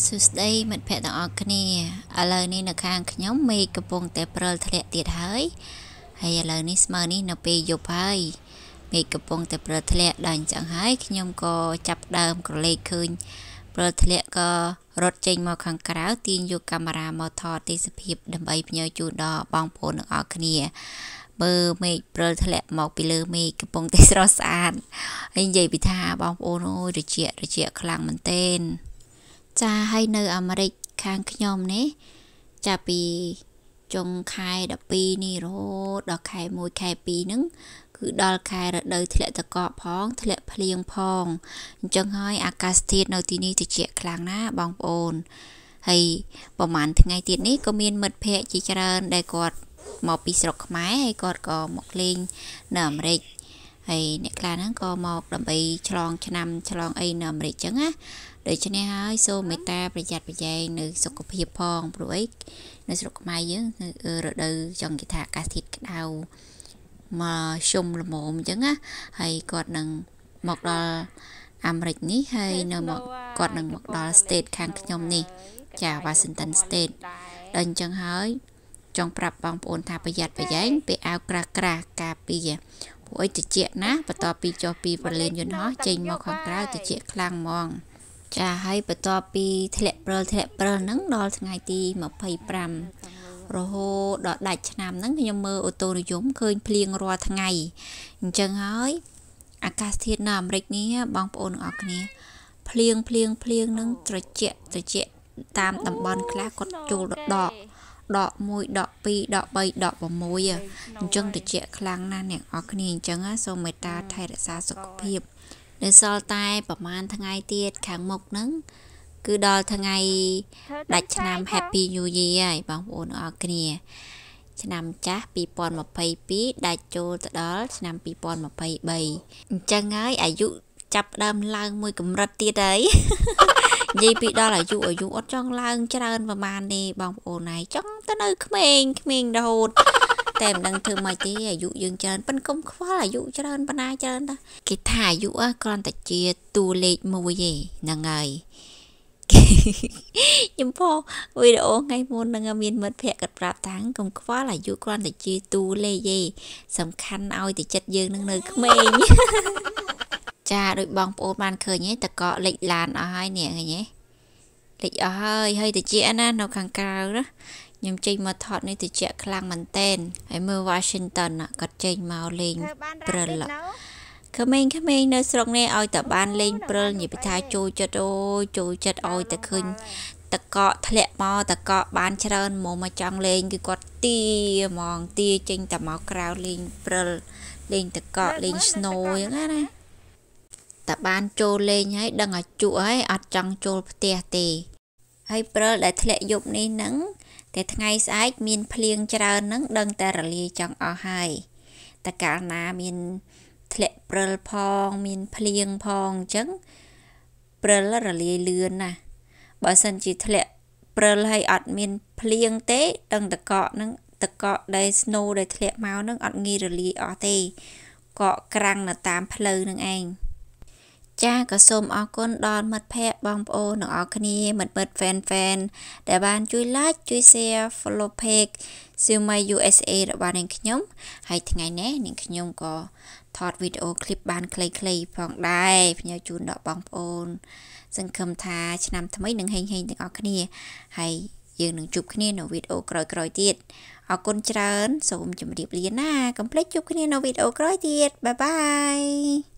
សួស្តីមិត្តភ័ក្តិទាំងអស់គ្នាឥឡូវនេះនៅខាងខ្ញុំមេឃកំពុងតែព្រិលធ្លាក់ទៀតហើយហើយឥឡូវនេះស្មើនេះនៅពេលយប់ហើយមេឃកំពុងតែព្រិលធ្លាក់ដល់អញ្ចឹងហើយខ្ញុំក៏ចាប់ដើមក្រឡេកឃើញព្រិលធ្លាក់ក៏រត់ចេញមកខាងក្រៅទាញយកកាមេរ៉ាមកថតទេសភាព ដើម្បីផ្ញើជូនដល់បងប្អូនទាំងអស់គ្នាមើលមេឃព្រិលធ្លាក់មកពីលើមេឃកំពុងតែស្រស់ស្អាតហើយនិយាយពីថាបងប្អូនអើយត្រជាក់ត្រជាក់ខ្លាំងមែនទែនចាហើយនៅអាមេរិកខាងខ្ញុំនេះចាប់ពីចុងខែ12នេះរហូតដល់ខែ1ខែ2ហ្នឹង គឺដល់ខែរដូវធ្លាក់ទឹកកកផងធ្លាក់ភ្លៀងផងអញ្ចឹងហើយអាកាសធាតុនៅទីនេះត្រជាក់ខ្លាំងណាបងប្អូនហើយប្រហែលថ្ងៃទៀតនេះក៏មានមិត្តភ័ក្តិជាច្រើន ដែលគាត់មកពីស្រុកខ្មែរហើយគាត់ក៏មកលេងនៅអាមេរិកហើយអ្នកខ្លះហ្នឹងក៏មកដើម្បីឆ្លងឆ្នាំឆ្លងអីនៅអាមេរិកចឹងណាដូច្នេះហើយសូមមេត្តាប្រយ័ត្នប្រយែងនៅសុខភាពផងព្រោះអីនៅ ស្រុកខ្មែរយើងនៅរដូវចង់គេថាអាកាសធាតុក្តៅមកជុំល្មមចឹងណាហើយគាត់នឹងមកដល់អាមេរិកនេះហើយនៅមកគាត់នឹងមកដល់ state ខាងខ្ញុំនេះចា Washington state ដល់អញ្ចឹងហើយ ចង់ប្រាប់បងប្អូនថាប្រយ័ត្នប្រយែងពាក់អាវក្រាស់ក្រាស់ការពារពួកអីតិចណាបន្ទាប់ពីចុះពីប្រលេនយន្តហោះចេញមកខាងក្រៅតិចខ្លាំងហ្មងចាហើយបន្ទាប់ពីធ្លាក់ព្រិលធ្លាក់ព្រិលហ្នឹងដល់ថ្ងៃទី25រហូតដល់ដាច់ឆ្នាំហ្នឹងខ្ញុំមើលអូតូនិយមឃើញ ភ្លៀងរាល់ថ្ងៃអញ្ចឹងហើយ អាកាសធាតុនៅអាមេរិកនេះបងប្អូនទាំងអស់គ្នាភ្លៀងភ្លៀងភ្លៀងនឹងត្រជាក់ត្រជាក់តាមតំបន់ខ្លះគាត់ចូលដដកដក1ដក2ដក3ដក6អញ្ចឹងត្រជាក់ខ្លាំងណាស់អ្នកអរគ្នាអញ្ចឹងសូមមេត្តាថែរក្សាសុខភាព នៅសល់តែប្រហែលថ្ងៃទៀតខាងមុខហ្នឹងគឺដល់ថ្ងៃដាច់ឆ្នាំ Happy New Year ហើយបងប្អូនអរគ្នា ឆ្នាំចាស់2022ដាច់ចូលទៅដល់ឆ្នាំ2023អញ្ចឹងហើយអាយុចាប់ដើមឡើងមួយកម្រិតទៀតហើយនិយាយពីដល់អាយុអាយុអត់ចង់ឡើងច្រើនប្រហែលទេបងប្អូនឯងចង់ទៅនៅក្មេងក្មេងរហូតតែមិនដឹងធ្វើម៉េចទេអាយុយើងច្រើនប៉ិនកុំខ្វល់អាយុច្រើនបណ្ណាច្រើនតាគេថាអាយុគ្រាន់តែជាតួលេខមួយទេហ្នឹងហើយខ្ញុំផវីដេអូថ្ងៃមុននឹងមានមិត្តភក្តិគាត់ប្រាប់ថាកុំខ្វល់អាយុគ្រាន់តែជាតួលេខទេសំខាន់ឲ្យតែចិត្តយើងនឹងនៅក្មេងចាដូចបងប្អូនបានឃើញទេតកកលិចឡានអស់ហើយនេះឃើញទេលិចអស់ហើយហើយតិចណានៅខាងក្រៅណាខ្ញុំចេញមកថតនេះតិចខ្លាំងមែនតែនហើយមើល Washington គាត់ចេញមកលេងព្រិលក្មេងៗនៅស្រុកនេះឲ្យតបានលេងព្រិលនិយាយថាចូលចិត្តអូយចូលចិត្តឲ្យតែឃើញតកកធ្លាក់មកតកកបានច្រើនមកមកចង់លេង គឺគាត់ទាហ្មងទាចេញតែមកក្រៅលេងព្រិលលេងតកកលេង snow ហ្នឹងណាតែបានចូលលេងហើយដឹងអាជក់ហើយអត់ចង់ចូលផ្ទះទេហើយព្រិលដែលធ្លាក់យប់នេះនឹងតែថ្ងៃស្អែកមាន ភ្លៀងច្រើននឹងដឹងតែរលាយចង់អស់ហើយតែកាលណាមានធ្លាក់ព្រិលផងមានភ្លៀងផងអញ្ចឹង ព្រិលរលាយលឿនណាស់បើសិនជាធ្លាក់ព្រិលហើយអត់មាន ភ្លៀងទេដឹងតកកនឹងតកកដែល snow ដែលធ្លាក់មកនឹងអត់ងាយរលាយអស់ទេកកក្រាំងនៅតាមផ្លូវនឹងឯងចាក៏សូមអរគុណដល់មិត្តភ័ក្តិបងប្អូនទាំងអស់គ្នាមិត្តមិត្ត fan fan ដែល បានជួយ like ជួយ share follow page Sumai USA របស់នាងខ្ញុំហើយថ្ងៃនេះនាងខ្ញុំក៏ថតវីដេអូឃ្លីបបានខ្លីៗផងដែរផ្ញើជូនដល់បងប្អូនសង្ឃឹមថា ឆ្នាំថ្មីនឹងហេងហេងទាំងអស់គ្នាហើយយើងនឹងជួបគ្នានៅវីដេអូក្រោយៗទៀតអរគុណច្រើន សូមជម្រាបលាណាកុំភ្លេចជួបគ្នានៅវីដេអូក្រោយទៀតបាយបាយ